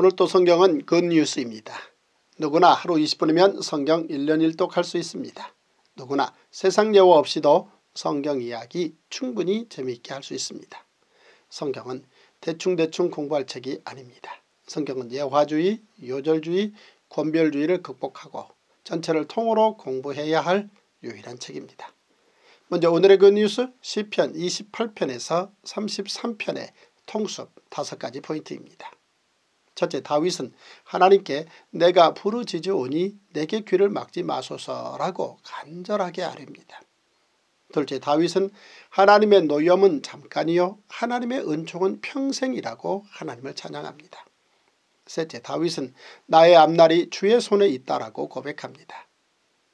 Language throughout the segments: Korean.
오늘 또 성경은 굿뉴스입니다. 누구나 하루 20분이면 성경 1년 1독 할수 있습니다. 누구나 세상 여우 없이도 성경 이야기 충분히 재미있게 할 수 있습니다. 성경은 대충대충 공부할 책이 아닙니다. 성경은 예화주의, 요절주의, 권별주의를 극복하고 전체를 통으로 공부해야 할 유일한 책입니다. 먼저 오늘의 그 뉴스 시편 28편에서 33편의 통수 5가지 포인트입니다. 첫째 다윗은 하나님께 내가 부르짖으오니 내게 귀를 막지 마소서라고 간절하게 아릅니다. 둘째 다윗은 하나님의 노염은 잠깐이요 하나님의 은총은 평생이라고 하나님을 찬양합니다. 셋째 다윗은 나의 앞날이 주의 손에 있다라고 고백합니다.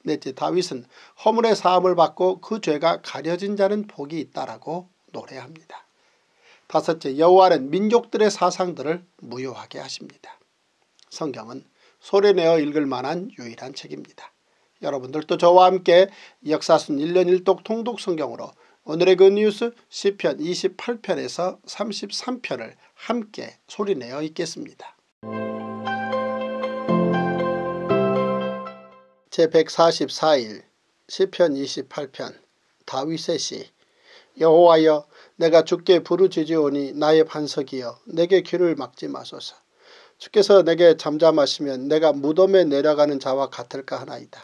넷째 다윗은 허물의 사함을 받고 그 죄가 가려진 자는 복이 있다라고 노래합니다. 다섯째 여호와는 민족들의 사상들을 무효하게 하십니다. 성경은 소리내어 읽을 만한 유일한 책입니다. 여러분들도 저와 함께 역사순 1년 1독 통독 성경으로 오늘의 그 뉴스 10편 28편에서 33편을 함께 소리내어 읽겠습니다. 제144일 10편 28편 다윗의 시 여호와여 내가 죽게 부르짖으오니 나의 반석이여 내게 귀를 막지 마소서. 주께서 내게 잠잠하시면 내가 무덤에 내려가는 자와 같을까 하나이다.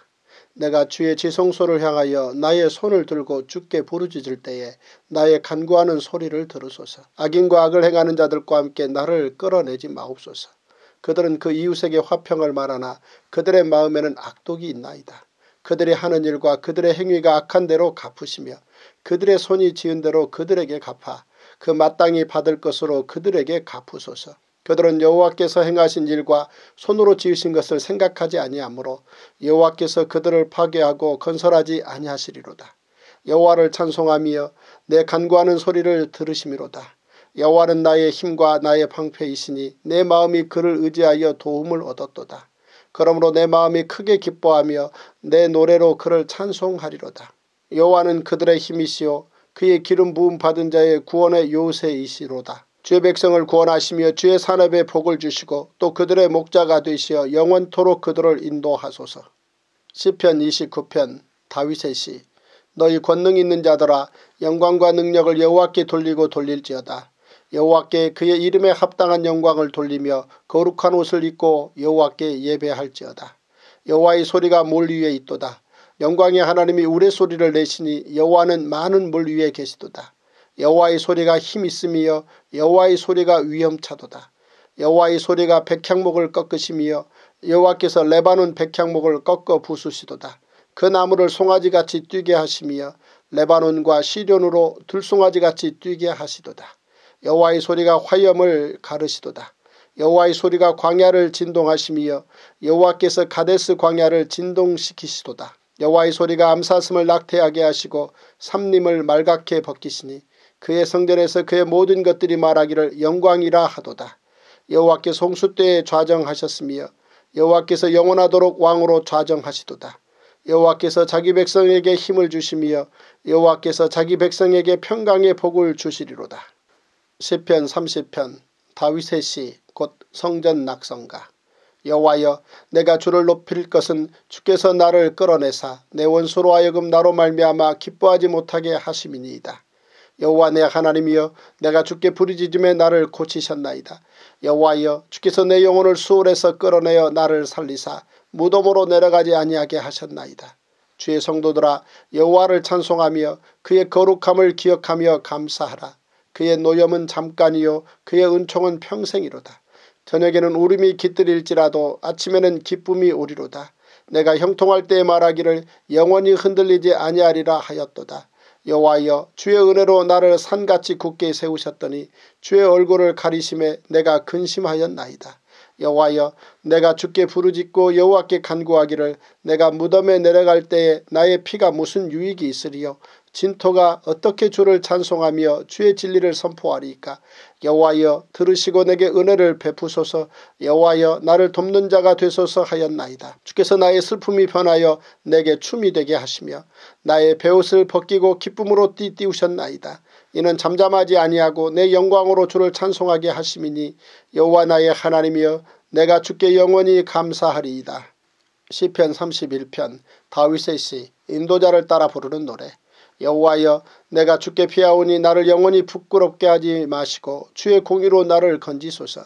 내가 주의 지성소를 향하여 나의 손을 들고 죽게 부르짖을 때에 나의 간구하는 소리를 들으소서. 악인과 악을 행하는 자들과 함께 나를 끌어내지 마옵소서. 그들은 그 이웃에게 화평을 말하나 그들의 마음에는 악독이 있나이다. 그들이 하는 일과 그들의 행위가 악한 대로 갚으시며 그들의 손이 지은 대로 그들에게 갚아 그 마땅히 받을 것으로 그들에게 갚으소서. 그들은 여호와께서 행하신 일과 손으로 지으신 것을 생각하지 아니하므로 여호와께서 그들을 파괴하고 건설하지 아니하시리로다. 여호와를 찬송하며 내 간구하는 소리를 들으시미로다 여호와는 나의 힘과 나의 방패이시니 내 마음이 그를 의지하여 도움을 얻었도다. 그러므로 내 마음이 크게 기뻐하며 내 노래로 그를 찬송하리로다. 여호와는 그들의 힘이시요 그의 기름 부음 받은 자의 구원의 요새이시로다. 주의 백성을 구원하시며 주의 산업에 복을 주시고 또 그들의 목자가 되시어 영원토록 그들을 인도하소서. 시편 29편 다윗의 시 너희 권능 있는 자들아 영광과 능력을 여호와께 돌리고 돌릴지어다. 여호와께 그의 이름에 합당한 영광을 돌리며 거룩한 옷을 입고 여호와께 예배할지어다. 여호와의 소리가 몰 위에 있도다. 영광의 하나님이 우레소리를 내시니 여호와는 많은 물 위에 계시도다. 여호와의 소리가 힘 있음이여 여호와의 소리가 위험차도다. 여호와의 소리가 백향목을 꺾으심이여 여호와께서 레바논 백향목을 꺾어 부수시도다. 그 나무를 송아지같이 뛰게 하심이여 레바논과 시련으로 들송아지같이 뛰게 하시도다. 여호와의 소리가 화염을 가르시도다. 여호와의 소리가 광야를 진동하심이여 여호와께서 가데스 광야를 진동시키시도다. 여호와의 소리가 암사슴을 낙태하게 하시고 삼림을 말갛게 벗기시니 그의 성전에서 그의 모든 것들이 말하기를 영광이라 하도다. 여호와께송수 때에 좌정하셨으며 여호와께서 영원하도록 왕으로 좌정하시도다. 여호와께서 자기 백성에게 힘을 주시며 여호와께서 자기 백성에게 평강의 복을 주시리로다. 시편 30편 다윗의 시곧 성전 낙성가 여호와여 내가 주를 높일 것은 주께서 나를 끌어내사 내 원수로 하여금 나로 말미암아 기뻐하지 못하게 하심이니이다. 여호와 내 하나님이여 내가 주께 부르짖음에 나를 고치셨나이다. 여호와여 주께서 내 영혼을 수월해서 끌어내어 나를 살리사 무덤으로 내려가지 아니하게 하셨나이다. 주의 성도들아 여호와를 찬송하며 그의 거룩함을 기억하며 감사하라. 그의 노염은 잠깐이요 그의 은총은 평생이로다. 저녁에는 울음이 깃들일지라도 아침에는 기쁨이 오리로다. 내가 형통할 때에 말하기를 영원히 흔들리지 아니하리라 하였도다. 여호와여 주의 은혜로 나를 산같이 굳게 세우셨더니 주의 얼굴을 가리심에 내가 근심하였나이다. 여호와여 내가 주께 부르짖고 여호와께 간구하기를 내가 무덤에 내려갈 때에 나의 피가 무슨 유익이 있으리요 진토가 어떻게 주를 찬송하며 주의 진리를 선포하리까 여호와여 들으시고 내게 은혜를 베푸소서 여호와여 나를 돕는 자가 되소서 하였나이다. 주께서 나의 슬픔이 변하여 내게 춤이 되게 하시며 나의 배옷을 벗기고 기쁨으로 띠띠우셨나이다. 이는 잠잠하지 아니하고 내 영광으로 주를 찬송하게 하심이니 여호와 나의 하나님이여 내가 주께 영원히 감사하리이다. 시편 31편 다윗의 시 인도자를 따라 부르는 노래 여호와여 내가 죽게 피하오니 나를 영원히 부끄럽게 하지 마시고 주의 공의로 나를 건지소서.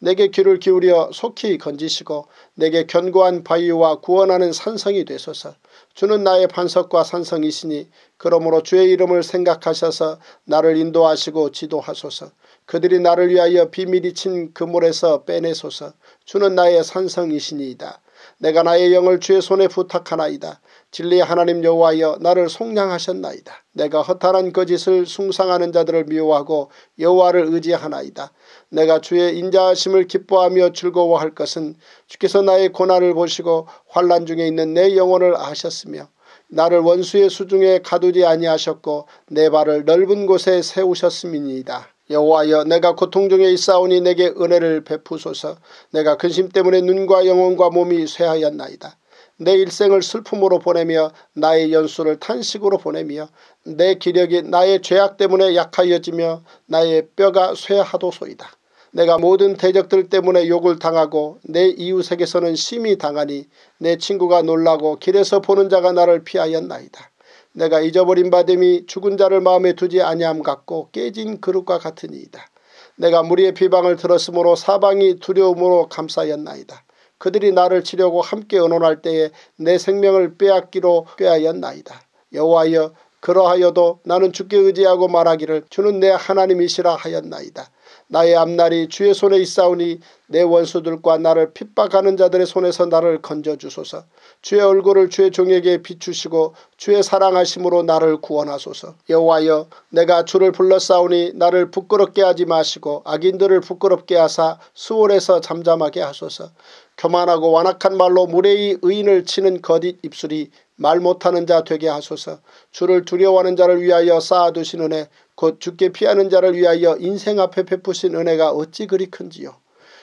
내게 귀를 기울여 속히 건지시고 내게 견고한 바위와 구원하는 산성이 되소서. 주는 나의 반석과 산성이시니 그러므로 주의 이름을 생각하셔서 나를 인도하시고 지도하소서. 그들이 나를 위하여 비밀이 친 그물에서 빼내소서. 주는 나의 산성이시니이다. 내가 나의 영을 주의 손에 부탁하나이다. 진리의 하나님 여호와여 나를 속량하셨나이다. 내가 허탈한 거짓을 그 숭상하는 자들을 미워하고 여호와를 의지하나이다. 내가 주의 인자하심을 기뻐하며 즐거워할 것은 주께서 나의 고난을 보시고 환란 중에 있는 내 영혼을 아셨으며 나를 원수의 수중에 가두지 아니하셨고 내 발을 넓은 곳에 세우셨음이니이다. 여호와여 내가 고통 중에 있사오니 내게 은혜를 베푸소서 내가 근심 때문에 눈과 영혼과 몸이 쇠하였나이다. 내 일생을 슬픔으로 보내며 나의 연수를 탄식으로 보내며 내 기력이 나의 죄악 때문에 약하여지며 나의 뼈가 쇠하도소이다. 내가 모든 대적들 때문에 욕을 당하고 내 이웃에게서는 심히 당하니 내 친구가 놀라고 길에서 보는 자가 나를 피하였나이다. 내가 잊어버린 바됨이 죽은 자를 마음에 두지 아니함 같고 깨진 그릇과 같으니이다. 내가 무리의 비방을 들었으므로 사방이 두려움으로 감싸였나이다. 그들이 나를 치려고 함께 의논할 때에 내 생명을 빼앗기로 꾀하였나이다. 여호와여 그러하여도 나는 죽께 의지하고 말하기를 주는 내 하나님이시라 하였나이다. 나의 앞날이 주의 손에 있사오니 내 원수들과 나를 핍박하는 자들의 손에서 나를 건져주소서. 주의 얼굴을 주의 종에게 비추시고 주의 사랑하심으로 나를 구원하소서. 여호와여 내가 주를 불렀사오니 나를 부끄럽게 하지 마시고 악인들을 부끄럽게 하사 수월에서 잠잠하게 하소서. 교만하고 완악한 말로 무례히 의인을 치는 거짓 입술이 말 못하는 자 되게 하소서. 주를 두려워하는 자를 위하여 쌓아두신 은혜 곧 죽게 피하는 자를 위하여 인생 앞에 베푸신 은혜가 어찌 그리 큰지요.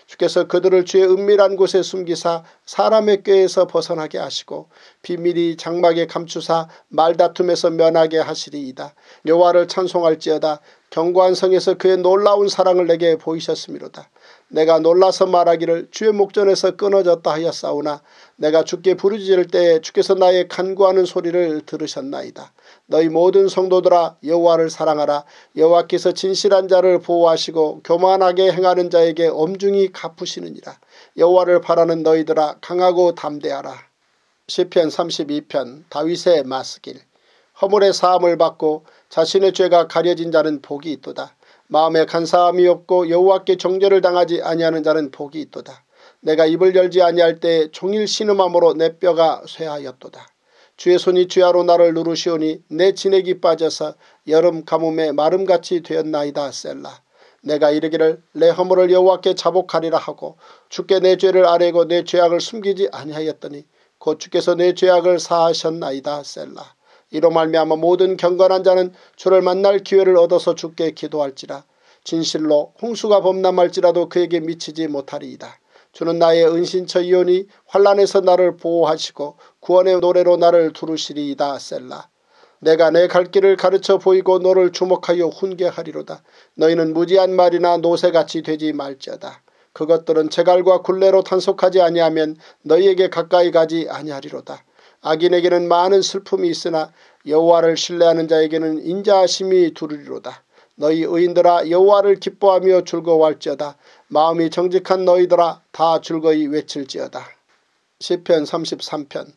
주께서 그들을 주의 은밀한 곳에 숨기사 사람의 꾀에서 벗어나게 하시고 비밀이 장막에 감추사 말다툼에서 면하게 하시리이다. 여호와를 찬송할지어다. 경고한 성에서 그의 놀라운 사랑을 내게 보이셨으미로다. 내가 놀라서 말하기를 주의 목전에서 끊어졌다 하였사오나 내가 주께 부르짖을 때에 주께서 나의 간구하는 소리를 들으셨나이다. 너희 모든 성도들아 여호와를 사랑하라. 여호와께서 진실한 자를 보호하시고 교만하게 행하는 자에게 엄중히 갚으시느니라. 여호와를 바라는 너희들아 강하고 담대하라. 시편 32편 다윗의 마스길 허물의 사함을 받고 자신의 죄가 가려진 자는 복이 있도다. 마음에 간사함이 없고 여호와께 정죄를 당하지 아니하는 자는 복이 있도다. 내가 입을 열지 아니할 때 종일 신음함으로 내 뼈가 쇠하였도다. 주의 손이 주야로 나를 누르시오니 내 진액이 빠져서 여름 가뭄에 마름같이 되었나이다 셀라. 내가 이르기를 내 허물을 여호와께 자복하리라 하고 주께 내 죄를 아뢰고 내 죄악을 숨기지 아니하였더니 곧 주께서 내 죄악을 사하셨나이다 셀라. 이로 말미암아 모든 경건한 자는 주를 만날 기회를 얻어서 주께 기도할지라 진실로 홍수가 범람할지라도 그에게 미치지 못하리이다. 주는 나의 은신처이오니 환란에서 나를 보호하시고 구원의 노래로 나를 두르시리이다 셀라. 내가 내 갈 길을 가르쳐 보이고 너를 주목하여 훈계하리로다. 너희는 무지한 말이나 노새같이 되지 말지다 그것들은 제갈과 굴레로 탄속하지 아니하면 너희에게 가까이 가지 아니하리로다. 악인에게는 많은 슬픔이 있으나 여호와를 신뢰하는 자에게는 인자심이 두르리로다. 너희 의인들아 여호와를 기뻐하며 즐거워할지어다. 마음이 정직한 너희들아 다 즐거이 외칠지어다. 시편 33편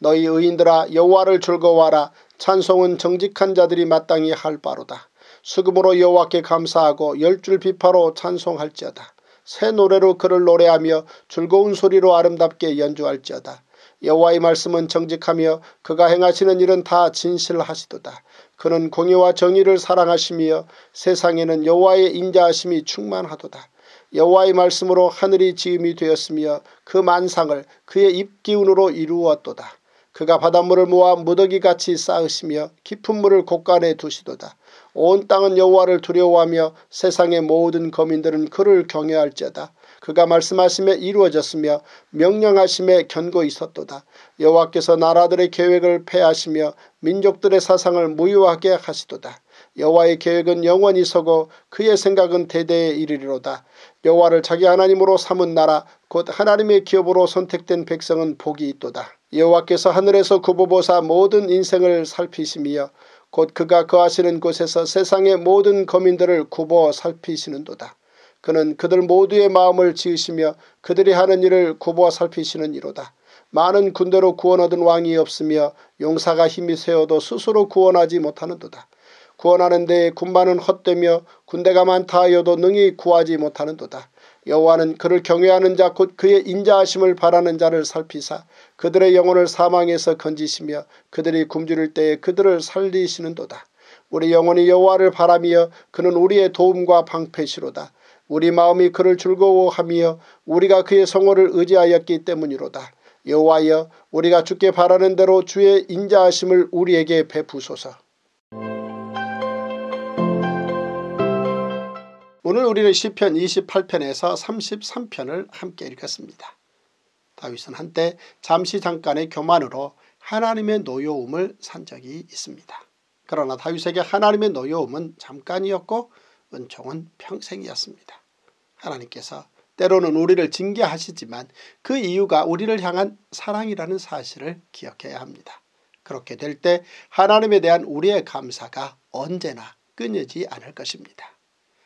너희 의인들아 여호와를 즐거워하라 찬송은 정직한 자들이 마땅히 할 바로다. 수금으로 여호와께 감사하고 열줄 비파로 찬송할지어다. 새 노래로 그를 노래하며 즐거운 소리로 아름답게 연주할지어다. 여호와의 말씀은 정직하며 그가 행하시는 일은 다 진실하시도다. 그는 공의와 정의를 사랑하시며 세상에는 여호와의 인자하심이 충만하도다. 여호와의 말씀으로 하늘이 지음이 되었으며 그 만상을 그의 입기운으로 이루었도다. 그가 바닷물을 모아 무더기같이 쌓으시며 깊은 물을 곳간에 두시도다. 온 땅은 여호와를 두려워하며 세상의 모든 거민들은 그를 경외할지어다. 그가 말씀하심에 이루어졌으며 명령하심에 견고 있었도다. 여호와께서 나라들의 계획을 폐하시며 민족들의 사상을 무효하게 하시도다. 여호와의 계획은 영원히 서고 그의 생각은 대대에 이르리로다. 여호와를 자기 하나님으로 삼은 나라 곧 하나님의 기업으로 선택된 백성은 복이 있도다. 여호와께서 하늘에서 구보보사 모든 인생을 살피시며 곧 그가 거하시는 곳에서 세상의 모든 거민들을 구보 살피시는도다. 그는 그들 모두의 마음을 지으시며 그들이 하는 일을 구보 살피시는 이로다. 많은 군대로 구원 얻은 왕이 없으며 용사가 힘이 세어도 스스로 구원하지 못하는도다. 구원하는 데에 군반은 헛되며 군대가 많다 하여도 능히 구하지 못하는도다. 여호와는 그를 경외하는 자 곧 그의 인자하심을 바라는 자를 살피사 그들의 영혼을 사망에서 건지시며 그들이 굶주릴 때에 그들을 살리시는도다. 우리 영혼이 여호와를 바라며 그는 우리의 도움과 방패시로다. 우리 마음이 그를 즐거워하며 우리가 그의 성호를 의지하였기 때문이로다. 여호와여 우리가 주께 바라는 대로 주의 인자하심을 우리에게 베푸소서. 오늘 우리는 시편 28편에서 33편을 함께 읽었습니다. 다윗은 한때 잠시 잠깐의 교만으로 하나님의 노여움을 산 적이 있습니다. 그러나 다윗에게 하나님의 노여움은 잠깐이었고 은총은 평생이었습니다. 하나님께서 때로는 우리를 징계하시지만 그 이유가 우리를 향한 사랑이라는 사실을 기억해야 합니다. 그렇게 될 때 하나님에 대한 우리의 감사가 언제나 끊이지 않을 것입니다.